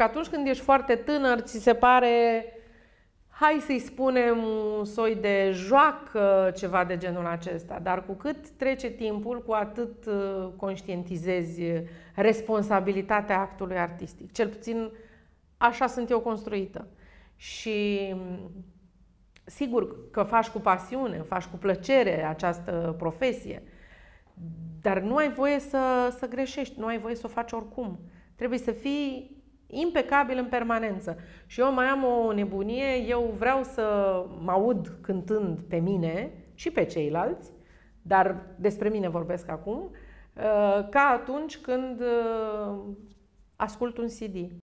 Că atunci când ești foarte tânăr, ți se pare, hai să-i spunem, un soi de joacă, ceva de genul acesta. Dar cu cât trece timpul, cu atât uh, conștientizezi responsabilitatea actului artistic. Cel puțin așa sunt eu construită. Și mm, sigur că faci cu pasiune, faci cu plăcere această profesie, dar nu ai voie să, să greșești, nu ai voie să o faci oricum. Trebuie să fii impecabil în permanență. Și eu mai am o nebunie, eu vreau să mă aud cântând pe mine și pe ceilalți, dar despre mine vorbesc acum, uh, ca atunci când uh, ascult un CD.